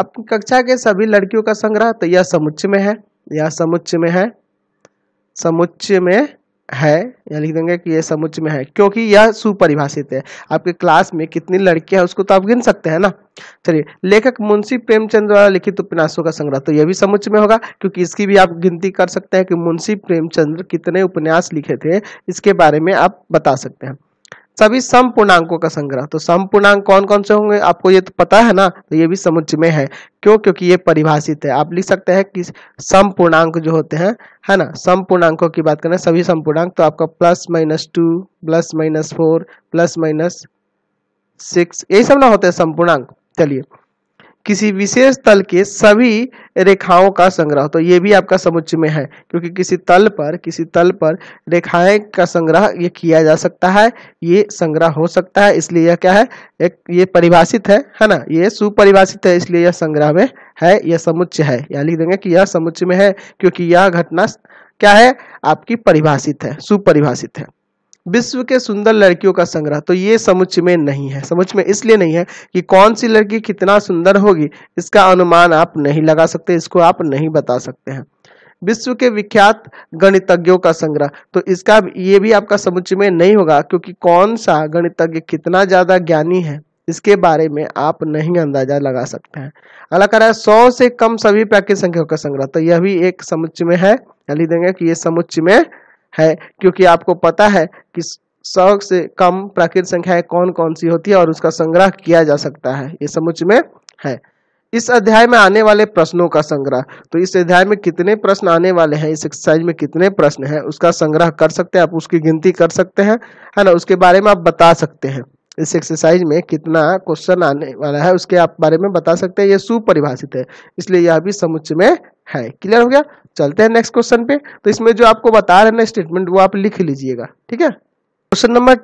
अपनी कक्षा के सभी लड़कियों का संग्रह तो यह समुच्चय में है यह समुच्चय में है समुच्चय में है या लिख देंगे कि यह समुच्चय में है क्योंकि यह सुपरिभाषित है आपके क्लास में कितनी लड़कियां हैं उसको तो आप गिन सकते हैं ना चलिए लेखक मुंशी प्रेमचंद द्वारा लिखित उपन्यासों का संग्रह तो यह भी समुच्चय में होगा क्योंकि इसकी भी आप गिनती कर सकते हैं कि मुंशी प्रेमचंद कितने उपन्यास लिखे थे इसके बारे में आप बता सकते हैं सभी सम पूर्णांकों का संग्रह तो सम पूर्णांक कौन कौन से होंगे आपको ये तो पता है ना तो ये भी समुच्चय में है क्यों क्योंकि ये परिभाषित है आप लिख सकते हैं कि सम पूर्णांक जो होते हैं है ना सम पूर्णांकों की बात करें सभी सम पूर्णांक तो आपका plus minus two plus minus four plus minus six यही सब ना होते हैं सम पूर्णांक चलिए किसी विशेष तल के सभी रेखाओं का संग्रह तो ये भी आपका समुच्चय में है क्योंकि किसी तल पर किसी तल पर रेखाएं का संग्रह ये किया जा सकता है ये संग्रह हो सकता है इसलिए यह क्या है एक ये परिभाषित है है ना ये सुपरिभाषित है इसलिए यह संग्रह में है यह समुच्चय है या लिख देंगे कि यह समुच्चय में है क्योंकि यह घटना क्या है आपकी परिभाषित है सुपरिभाषित है विश्व के सुंदर लड़कियों का संग्रह तो ये समुच में नहीं है समुच में इसलिए नहीं है कि कौन सी लड़की कितना सुंदर होगी इसका अनुमान आप नहीं लगा सकते इसको आप नहीं बता सकते हैं विश्व के विख्यात गणितज्ञों का संग्रह तो इसका ये भी आपका समुच में नहीं होगा क्योंकि कौन सा गणितज्ञ कितना ज़्यादा ज्ञानी है इसके बारे में आप नहीं अंदाजा लगा सकते हैं अगला कह रहा है सौ से कम सभी प्राकृतिक संख्याओं का संग्रह तो यह भी एक समुच में है लिख देंगे कि ये समुच में है क्योंकि आपको पता है कि सौ से कम प्राकृतिक संख्याएं कौन कौन सी होती है और उसका संग्रह किया जा सकता है ये समुच में है इस अध्याय में आने वाले प्रश्नों का संग्रह तो इस अध्याय में कितने प्रश्न आने वाले हैं इस एक्सरसाइज में कितने प्रश्न हैं उसका संग्रह कर सकते हैं आप उसकी गिनती कर सकते हैं है ना उसके बारे में आप बता सकते हैं इस एक्सरसाइज में कितना क्वेश्चन आने वाला है उसके आप बारे में बता सकते हैं ये सुपरिभाषित है इसलिए यह भी समुच में है क्लियर हो गया चलते हैं नेक्स्ट क्वेश्चन पे तो इसमें जो आपको बता रहे ना स्टेटमेंट वो आप लिख लीजिएगा ठीक है क्वेश्चन नंबर